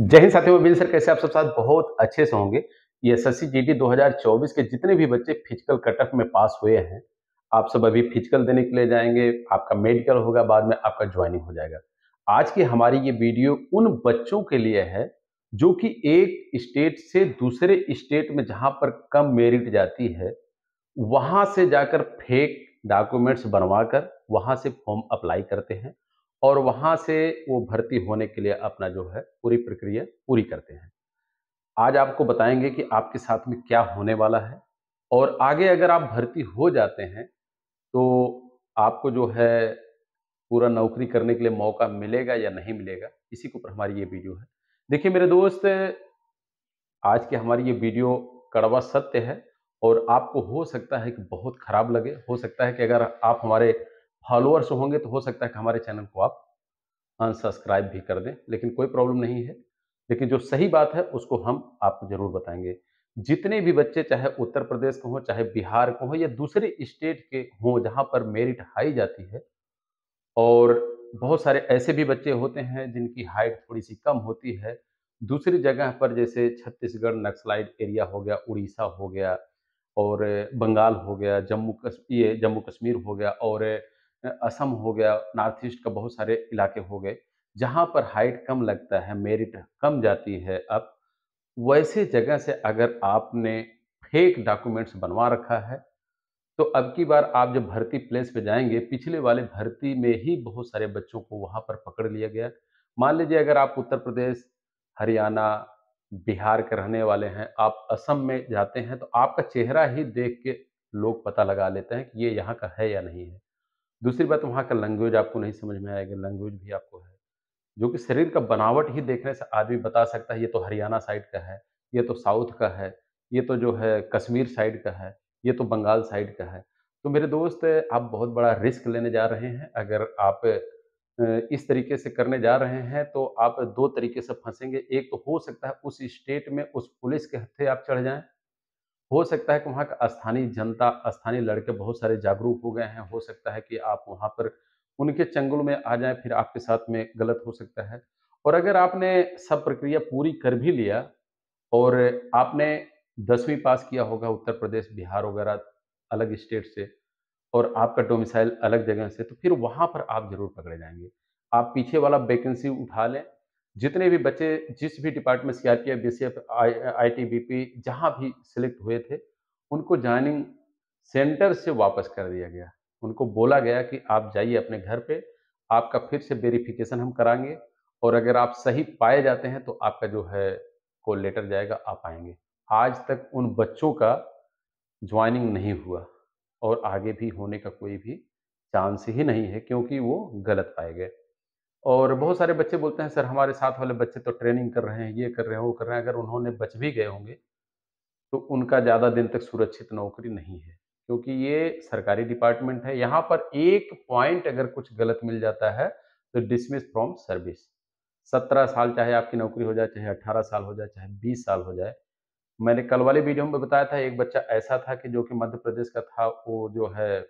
जय हिंद साथियों bill sir कैसे आप सब साथ बहुत अच्छे से होंगे ये एस एस सी के जितने भी बच्चे फिजिकल कटअप में पास हुए हैं आप सब अभी फिजिकल देने के लिए जाएंगे आपका मेडिकल होगा बाद में आपका ज्वाइनिंग हो जाएगा आज की हमारी ये वीडियो उन बच्चों के लिए है जो कि एक स्टेट से दूसरे स्टेट में जहाँ पर कम मेरिट जाती है वहाँ से जाकर फेक डॉक्यूमेंट्स बनवा कर वहाँ से फॉर्म अप्लाई करते हैं और वहाँ से वो भर्ती होने के लिए अपना जो है पूरी प्रक्रिया पूरी करते हैं आज आपको बताएंगे कि आपके साथ में क्या होने वाला है और आगे अगर आप भर्ती हो जाते हैं तो आपको जो है पूरा नौकरी करने के लिए मौका मिलेगा या नहीं मिलेगा इसी के ऊपर हमारी ये वीडियो है देखिए मेरे दोस्त आज की हमारी ये वीडियो कड़वा सत्य है और आपको हो सकता है कि बहुत ख़राब लगे हो सकता है कि अगर आप हमारे फॉलोअर्स होंगे तो हो सकता है कि हमारे चैनल को आप अनसब्सक्राइब हाँ, भी कर दें लेकिन कोई प्रॉब्लम नहीं है लेकिन जो सही बात है उसको हम आपको ज़रूर बताएंगे जितने भी बच्चे चाहे उत्तर प्रदेश के हों चाहे बिहार के हों या दूसरे स्टेट के हों जहाँ पर मेरिट हाई जाती है और बहुत सारे ऐसे भी बच्चे होते हैं जिनकी हाइट थोड़ी सी कम होती है दूसरी जगह पर जैसे छत्तीसगढ़ नक्सलाइट एरिया हो गया उड़ीसा हो गया और बंगाल हो गया जम्मू कश्मीर ये जम्मू कश्मीर हो गया और असम हो गया नॉर्थ ईस्ट का बहुत सारे इलाके हो गए जहाँ पर हाइट कम लगता है मेरिट कम जाती है अब वैसे जगह से अगर आपने फेक डॉक्यूमेंट्स बनवा रखा है तो अब की बार आप जब भर्ती प्लेस पे जाएंगे पिछले वाले भर्ती में ही बहुत सारे बच्चों को वहाँ पर पकड़ लिया गया मान लीजिए अगर आप उत्तर प्रदेश हरियाणा बिहार के रहने वाले हैं आप असम में जाते हैं तो आपका चेहरा ही देख के लोग पता लगा लेते हैं कि ये यहाँ का है या नहीं है दूसरी बात वहाँ का लैंग्वेज आपको नहीं समझ में आएगा लैंग्वेज भी आपको है जो कि शरीर का बनावट ही देखने से आदमी बता सकता है ये तो हरियाणा साइड का है ये तो साउथ का है ये तो जो है कश्मीर साइड का है ये तो बंगाल साइड का है तो मेरे दोस्त आप बहुत बड़ा रिस्क लेने जा रहे हैं अगर आप इस तरीके से करने जा रहे हैं तो आप दो तरीके से फंसेंगे एक तो हो सकता है उस स्टेट में उस पुलिस के हत्थे आप चढ़ जाएं हो सकता है कि वहाँ का स्थानीय जनता स्थानीय लड़के बहुत सारे जागरूक हो गए हैं हो सकता है कि आप वहाँ पर उनके चंगुल में आ जाए फिर आपके साथ में गलत हो सकता है और अगर आपने सब प्रक्रिया पूरी कर भी लिया और आपने दसवीं पास किया होगा उत्तर प्रदेश बिहार वगैरह अलग स्टेट से और आपका डोमिसाइल अलग जगह से तो फिर वहाँ पर आप जरूर पकड़े जाएंगे आप पीछे वाला वैकेंसी उठा लें जितने भी बच्चे जिस भी department C R P F B C F I T B P जहाँ भी सिलेक्ट हुए थे उनको ज्वाइनिंग सेंटर से वापस कर दिया गया उनको बोला गया कि आप जाइए अपने घर पे आपका फिर से वेरिफिकेशन हम कराएंगे और अगर आप सही पाए जाते हैं तो आपका जो है को लेटर जाएगा आप आएंगे आज तक उन बच्चों का ज्वाइनिंग नहीं हुआ और आगे भी होने का कोई भी चांस ही नहीं है क्योंकि वो गलत पाए गए और बहुत सारे बच्चे बोलते हैं सर हमारे साथ वाले बच्चे तो ट्रेनिंग कर रहे हैं ये कर रहे हैं वो कर रहे हैं अगर उन्होंने बच भी गए होंगे तो उनका ज़्यादा दिन तक सुरक्षित नौकरी नहीं है क्योंकि ये सरकारी डिपार्टमेंट है यहाँ पर एक पॉइंट अगर कुछ गलत मिल जाता है तो डिसमिस फ्रॉम सर्विस सत्रह साल चाहे आपकी नौकरी हो जाए चाहे अट्ठारह साल हो जाए चाहे बीस साल हो जाए मैंने कल वाले वीडियो में बताया था एक बच्चा ऐसा था कि जो कि मध्य प्रदेश का था वो जो है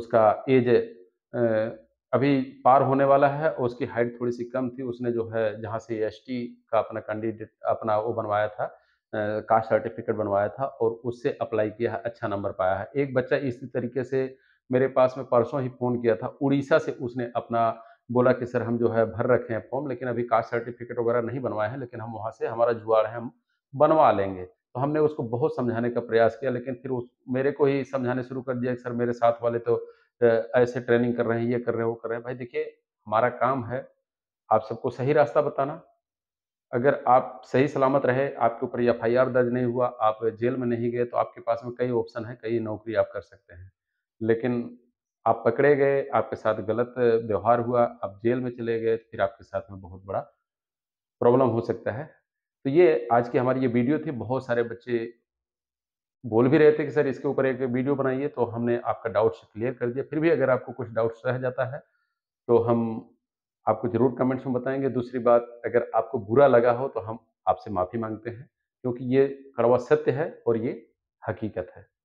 उसका एज अभी पार होने वाला है और उसकी हाइट थोड़ी सी कम थी उसने जो है जहाँ से एस का अपना कैंडिडेट अपना वो बनवाया था कास्ट सर्टिफिकेट बनवाया था और उससे अप्लाई किया है अच्छा नंबर पाया है एक बच्चा इसी तरीके से मेरे पास में परसों ही फ़ोन किया था उड़ीसा से उसने अपना बोला कि सर हम जो है भर रखे हैं फॉर्म लेकिन अभी कास्ट सर्टिफिकेट वगैरह नहीं बनवाए हैं लेकिन हम वहाँ से हमारा जुआड़ है हम बनवा लेंगे तो हमने उसको बहुत समझाने का प्रयास किया लेकिन फिर उस मेरे को ही समझाने शुरू कर दिया कि सर मेरे साथ वाले तो ऐसे ट्रेनिंग कर रहे हैं ये कर रहे हैं वो कर रहे हैं भाई देखिए हमारा काम है आप सबको सही रास्ता बताना अगर आप सही सलामत रहे आपके ऊपर एफ आई दर्ज नहीं हुआ आप जेल में नहीं गए तो आपके पास में कई ऑप्शन है कई नौकरी आप कर सकते हैं लेकिन आप पकड़े गए आपके साथ गलत व्यवहार हुआ आप जेल में चले गए तो फिर आपके साथ में बहुत बड़ा प्रॉब्लम हो सकता है तो ये आज की हमारी ये वीडियो थी बहुत सारे बच्चे बोल भी रहे थे कि सर इसके ऊपर एक वीडियो बनाइए तो हमने आपका डाउट्स क्लियर कर दिया फिर भी अगर आपको कुछ डाउट्स रह जाता है तो हम आपको जरूर कमेंट्स में बताएंगे दूसरी बात अगर आपको बुरा लगा हो तो हम आपसे माफ़ी मांगते हैं क्योंकि ये कड़वा सत्य है और ये हकीकत है